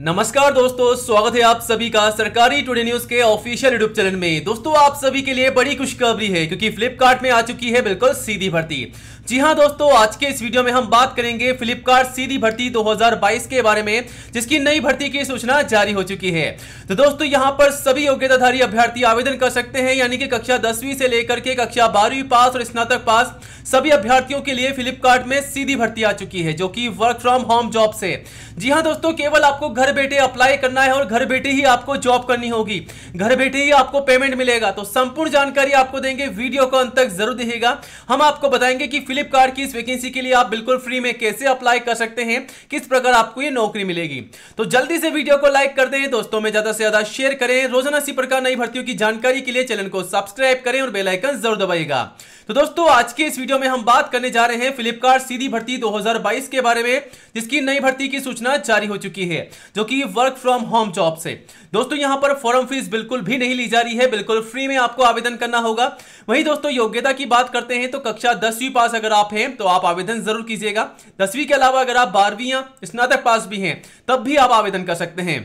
नमस्कार दोस्तों स्वागत है आप सभी का सरकारी टुडे न्यूज के ऑफिशियल यूट्यूब चैनल में दोस्तों आप सभी के लिए बड़ी खुशखबरी है क्योंकि फ्लिपकार्ट में आ चुकी है बिल्कुल सीधी भर्ती जी हाँ दोस्तों आज के इस वीडियो में हम बात करेंगे फ्लिपकार्ट सीधी भर्ती 2022 के बारे में जिसकी नई भर्ती की सूचना जारी हो चुकी है तो दोस्तों यहाँ पर सभी योग्यताधारी अभ्यर्थी आवेदन कर सकते हैं यानी कि कक्षा दसवीं से लेकर के कक्षा बारहवीं पास और स्नातक पास सभी अभ्यर्थियों के लिए फ्लिपकार्ट में सीधी भर्ती आ चुकी है जो कि वर्क फ्रॉम होम जॉब से जी हाँ दोस्तों केवल आपको घर बैठे अप्लाई करना है और घर बैठे ही आपको जॉब करनी होगी घर बैठे ही आपको पेमेंट मिलेगा तो संपूर्ण जानकारी आपको देंगे वीडियो को अंत तक जरूर दिखेगा हम आपको बताएंगे कि फ्लिपकार्ट की इस वैकेंसी के लिए आप बिल्कुल फ्री में कैसे अप्लाई कर सकते हैं किस प्रकार आपको ये नौकरी मिलेगी तो जल्दी से वीडियो को लाइक कर दें दोस्तों में ज्यादा से ज्यादा शेयर करें रोजाना इसी प्रकार नई भर्तियों की जानकारी के लिए चैनल को सब्सक्राइब करें और बेलाइकन जरूर दबाइएगा तो दोस्तों आज के इस वीडियो में हम बात करने जा रहे हैं फ्लिपकार्ट सीधी भर्ती 2022 के बारे में जिसकी नई भर्ती की सूचना जारी हो चुकी है जो कि वर्क फ्रॉम होम जॉब से दोस्तों यहां पर फॉर्म फीस बिल्कुल भी नहीं ली जा रही है बिल्कुल फ्री में आपको आवेदन करना होगा वहीं दोस्तों योग्यता की बात करते हैं तो कक्षा दसवीं पास अगर आप हैं तो आप आवेदन जरूर कीजिएगा दसवीं के अलावा अगर आप बारहवीं या स्नातक पास भी हैं तब भी आप आवेदन कर सकते हैं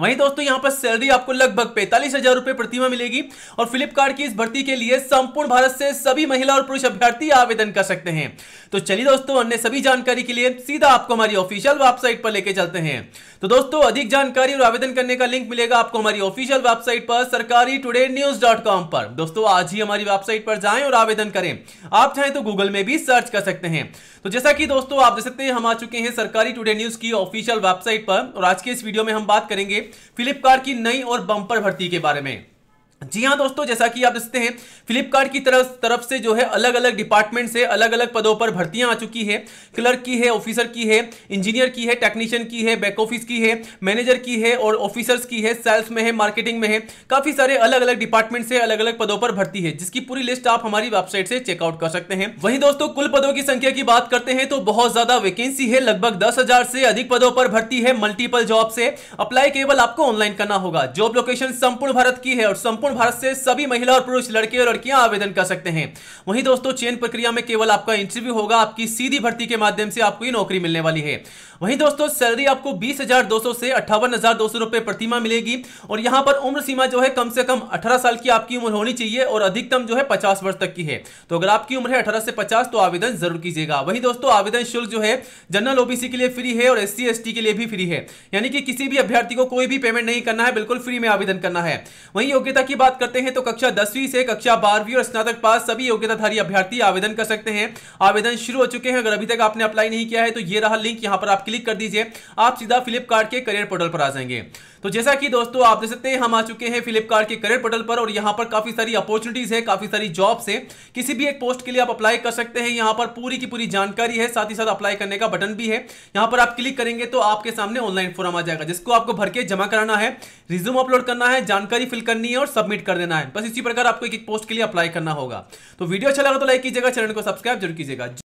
वहीं दोस्तों यहां पर सैलरी आपको लगभग पैंतालीस हजार रुपए प्रतिमा मिलेगी और फ्लिपकार्ट की इस भर्ती के लिए संपूर्ण भारत से सभी महिला और पुरुष अभ्यर्थी आवेदन कर सकते हैं तो चलिए दोस्तों अन्य सभी जानकारी के लिए सीधा आपको हमारी ऑफिशियल वेबसाइट पर लेके चलते हैं तो दोस्तों अधिक जानकारी और आवेदन करने का लिंक मिलेगा आपको हमारी ऑफिशियल वेबसाइट पर सरकारी न्यूज डॉट कॉम पर दोस्तों आज ही हमारी वेबसाइट पर जाए और आवेदन करें आप चाहें तो गूगल में भी सर्च कर सकते हैं तो जैसा कि दोस्तों आप देख सकते हैं हम आ चुके हैं सरकारी टुडे न्यूज की ऑफिशियल वेबसाइट पर और आज के इस वीडियो में हम बात करेंगे फ्लिपकार्ट की नई और बंपर भर्ती के बारे में जी हाँ दोस्तों जैसा कि आप देखते हैं फ्लिपकार्ट की तरफ तरफ से जो है अलग अलग डिपार्टमेंट से अलग अलग पदों पर भर्तियां आ चुकी है क्लर्क की है ऑफिसर की है इंजीनियर की है टेक्नीशियन की है बैक ऑफिस की है मैनेजर की है और ऑफिसर्स की है सेल्स में है मार्केटिंग में है काफ़ी सारे अलग अलग डिपार्टमेंट से अलग अलग पदों पर भर्ती है जिसकी पूरी लिस्ट आप हमारी वेबसाइट से चेकआउट कर सकते हैं वही दोस्तों कुल पदों की संख्या की बात करते हैं तो बहुत ज़्यादा वैकेंसी है लगभग दस से अधिक पदों पर भर्ती है मल्टीपल जॉब से अप्लाई केवल आपको ऑनलाइन करना होगा जॉब लोकेशन संपूर्ण भारत की है और संपूर्ण संपूर्ण भारत से सभी महिला और पुरुष लड़के और लड़कियां आवेदन कर सकते हैं वहीं दोस्तों चयन प्रक्रिया में केवल आपका इंटरव्यू होगा आपकी सीधी भर्ती के माध्यम से आपको नौकरी मिलने वाली है वहीं दोस्तों सैलरी आपको बीस से अट्ठावन हजार दो रुपए प्रतिमा मिलेगी और यहां पर उम्र सीमा जो है कम से कम अठारह साल की आपकी उम्र होनी चाहिए और अधिकतम जो है पचास वर्ष तक की है तो अगर आपकी उम्र है अठारह से पचास तो आवेदन जरूर कीजिएगा वहीं दोस्तों आवेदन शुल्क जो है जनरल ओबीसी के लिए फ्री है और एस सी के लिए भी फ्री है यानी कि किसी भी अभ्यर्थी को कोई भी पेमेंट नहीं करना है बिल्कुल फ्री में आवेदन करना है वहीं योग्यता की बात करते हैं तो कक्षा दसवीं से कक्षा बारहवीं और स्नातक पास सभी योग्यताधारी अभ्यर्थी आवेदन कर सकते हैं आवेदन शुरू हो चुके हैं अगर अभी तक आपने अप्लाई नहीं किया है तो ये रहा लिंक यहां पर आप क्लिक कर दीजिए आप सीधा फ्लिपकार्ट के करियर पोर्टल पर आ जाएंगे तो जैसा कि दोस्तों आप देख सकते हैं हम आ चुके हैं फ्लिपकार्ट के करियर पोर्टल पर और यहाँ पर काफी सारी अपॉर्चुनिटीज है काफी सारी जॉब्स है किसी भी एक पोस्ट के लिए आप अप्लाई कर सकते हैं यहाँ पर पूरी की पूरी जानकारी है साथ ही साथ अप्लाई करने का बटन भी है यहाँ पर आप क्लिक करेंगे तो आपके सामने ऑनलाइन फॉर्म आ जाएगा जिसको आपको भर के जमा कराना है रिज्यूम अपलोड करना है जानकारी फिल करनी है और सबमिट कर देना है बस इसी प्रकार आपको एक एक पोस्ट के लिए अप्लाई करना होगा तो वीडियो अच्छा लगा तो लाइक कीजिएगा चैनल को सब्सक्राइब जरूर कीजिएगा